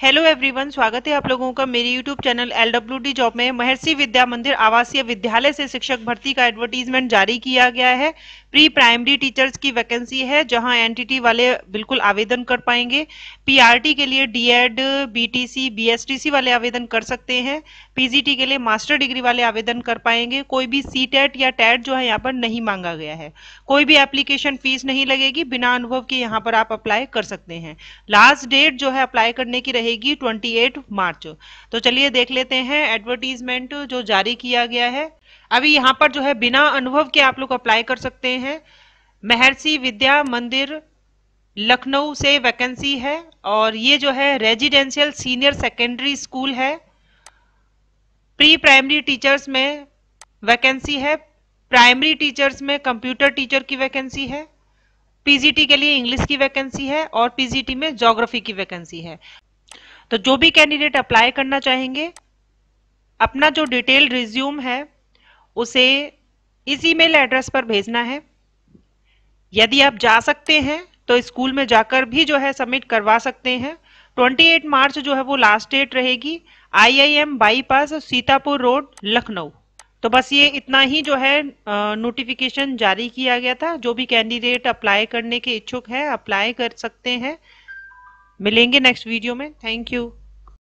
hello everyone स्वागत है आप लोगों का मेरे YouTube channel L W D job में महर्षि विद्या मंदिर आवासीय विद्यालय से शिक्षक भर्ती का एडवर्टीजमेंट जारी किया गया है प्री प्राइमरी टीचर्स की वैकेंसी है जहां एनटीटी वाले बिल्कुल आवेदन कर पाएंगे पीआरटी के लिए डीएड बीटीसी बीएसटीसी वाले आवेदन कर सकते हैं पीजीटी के लिए मास्टर डिग्री वाले आवेदन कर पाएंगे कोई भी सी टेट e या टैट e जो है यहाँ पर नहीं मांगा गया है कोई भी एप्लीकेशन फीस नहीं लगेगी बिना अनुभव के यहाँ पर आप अप्लाई कर सकते हैं लास्ट डेट जो है अप्लाई करने की रहेगी ट्वेंटी मार्च तो चलिए देख लेते हैं एडवर्टीजमेंट जो जारी किया गया है अभी यहाँ पर जो है बिना अनुभव के आप लोग अप्लाई कर सकते हैं महर्षि विद्या मंदिर लखनऊ से वैकेंसी है और ये जो है रेजिडेंशियल सीनियर सेकेंडरी स्कूल है प्री प्राइमरी टीचर्स में वैकेंसी है प्राइमरी टीचर्स में कंप्यूटर टीचर की वैकेंसी है पीजीटी के लिए इंग्लिश की वैकेंसी है और पीजीटी में ज्योग्राफी की वैकेंसी है तो जो भी कैंडिडेट अप्लाई करना चाहेंगे अपना जो डिटेल रिज्यूम है उसे इस ईमेल एड्रेस पर भेजना है यदि आप जा सकते हैं तो स्कूल में जाकर भी जो है सबमिट करवा सकते हैं 28 मार्च जो है वो लास्ट डेट रहेगी IIM bypass Sitapur road Lucknow तो बस ये इतना ही जो है नोटिफिकेशन जारी किया गया था जो भी कैंडिडेट अप्लाई करने के इच्छुक है अप्लाई कर सकते हैं मिलेंगे नेक्स्ट वीडियो में थैंक यू